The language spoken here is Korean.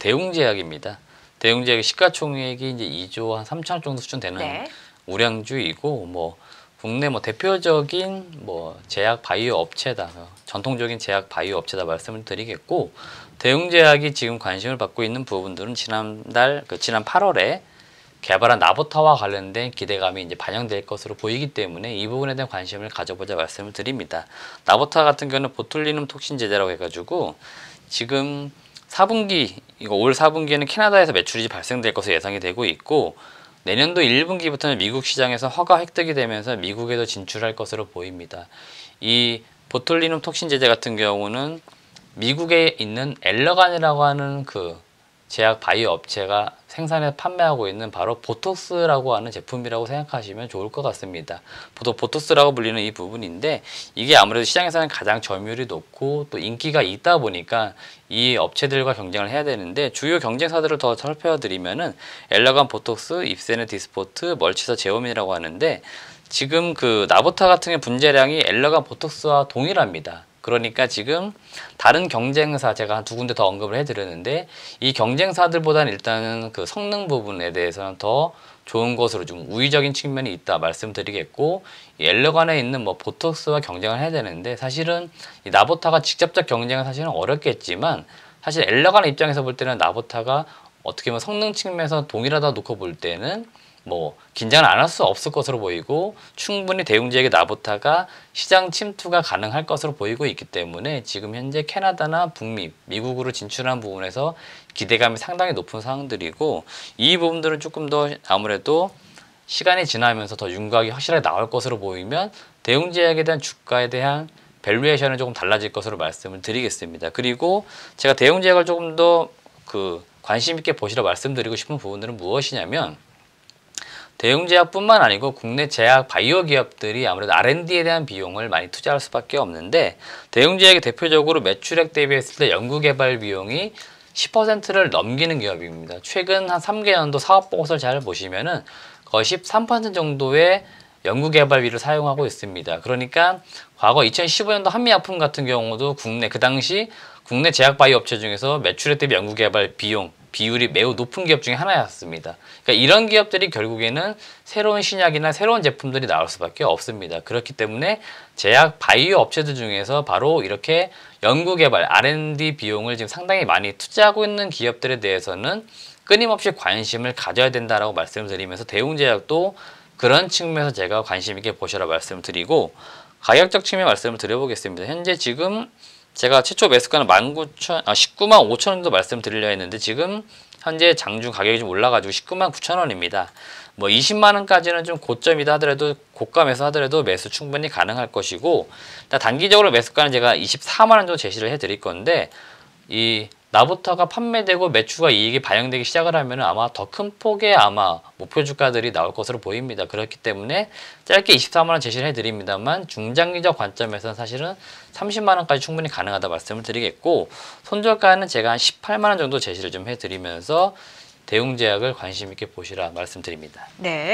대웅제약입니다. 대웅제약의 시가총액이 이제 2조 한 3천억 정도 수준 되는 네. 우량주이고 뭐 국내 뭐 대표적인 뭐 제약 바이오 업체다. 전통적인 제약 바이오 업체다 말씀을 드리겠고 대웅제약이 지금 관심을 받고 있는 부분들은 지난달 그 지난 8월에 개발한 나보타와 관련된 기대감이 이제 반영될 것으로 보이기 때문에 이 부분에 대한 관심을 가져보자 말씀을 드립니다. 나보타 같은 경우는 보툴리눔 톡신 제제라고 해가지고 지금 4분기 이거 올 4분기에는 캐나다에서 매출이 발생될 것으로 예상이 되고 있고 내년도 1분기부터는 미국 시장에서 허가 획득이 되면서 미국에도 진출할 것으로 보입니다. 이 보톨리눔 톡신 제제 같은 경우는 미국에 있는 엘러간이라고 하는 그 제약 바이오 업체가 생산해 판매하고 있는 바로 보톡스라고 하는 제품이라고 생각하시면 좋을 것 같습니다. 보통 보톡스라고 불리는 이 부분인데 이게 아무래도 시장에서는 가장 점유율이 높고 또 인기가 있다 보니까 이 업체들과 경쟁을 해야 되는데 주요 경쟁사들을 더 살펴드리면은 엘라간 보톡스, 입센의 디스포트, 멀치서 제오민이라고 하는데 지금 그 나보타 같은 분재량이 엘라간 보톡스와 동일합니다. 그러니까 지금 다른 경쟁사 제가 한 두 군데 더 언급을 해드렸는데 이 경쟁사들보다는 일단은 그 성능 부분에 대해서는 더 좋은 것으로 좀 우위적인 측면이 있다 말씀드리겠고 엘러관에 있는 뭐 보톡스와 경쟁을 해야 되는데 사실은 이 나보타가 직접적 경쟁은 사실은 어렵겠지만 사실 엘러관의 입장에서 볼 때는 나보타가 어떻게 보면 성능 측면에서 동일하다 놓고 볼 때는 뭐 긴장을 안 할 수 없을 것으로 보이고 충분히 대웅지에게 나부타가 시장 침투가 가능할 것으로 보이고 있기 때문에 지금 현재 캐나다나 북미, 미국으로 진출한 부분에서 기대감이 상당히 높은 상황들이고 이 부분들은 조금 더 아무래도 시간이 지나면서 더 윤곽이 확실하게 나올 것으로 보이면 대웅지역에 대한 주가에 대한 밸류에이션은 조금 달라질 것으로 말씀을 드리겠습니다. 그리고 제가 대웅지역을 조금 더 그 관심 있게 보시라 말씀드리고 싶은 부분들은 무엇이냐면 대형 제약뿐만 아니고 국내 제약 바이오 기업들이 아무래도 R&D에 대한 비용을 많이 투자할 수밖에 없는데 대형 제약이 대표적으로 매출액 대비했을 때 연구 개발 비용이 10%를 넘기는 기업입니다. 최근 한 3개년도 사업 보고서를 잘 보시면은 거의 13% 정도의 연구개발비를 사용하고 있습니다. 그러니까 과거 2015년도 한미약품 같은 경우도 국내 그 당시 국내 제약 바이오 업체 중에서 매출액 대비 연구개발 비용 비율이 매우 높은 기업 중에 하나였습니다. 그러니까 이런 기업들이 결국에는 새로운 신약이나 새로운 제품들이 나올 수밖에 없습니다. 그렇기 때문에 제약 바이오 업체들 중에서 바로 이렇게 연구개발 R&D 비용을 지금 상당히 많이 투자하고 있는 기업들에 대해서는 끊임없이 관심을 가져야 된다라고 말씀드리면서 대웅제약도 그런 측면에서 제가 관심 있게 보시라 말씀드리고 가격적 측면 말씀을 드려보겠습니다. 현재 지금 제가 최초 매수가는 19,000, 아, 19만 5천 원도 말씀드리려 했는데 지금 현재 장중 가격이 좀 올라가지고 19만 9천 원입니다. 뭐 20만 원까지는 좀 고점이다 하더라도 고가 매수 하더라도 매수 충분히 가능할 것이고 단기적으로 매수가는 제가 24만 원 정도 제시를 해드릴 건데 이 나부터가 판매되고 매출과 이익이 반영되기 시작을 하면 아마 더 큰 폭의 아마 목표 주가들이 나올 것으로 보입니다. 그렇기 때문에 짧게 24만원 제시를 해드립니다만 중장기적 관점에서는 사실은 30만원까지 충분히 가능하다 말씀을 드리겠고 손절가는 제가 한 18만원 정도 제시를 좀 해드리면서 대웅제약을 관심 있게 보시라 말씀드립니다. 네.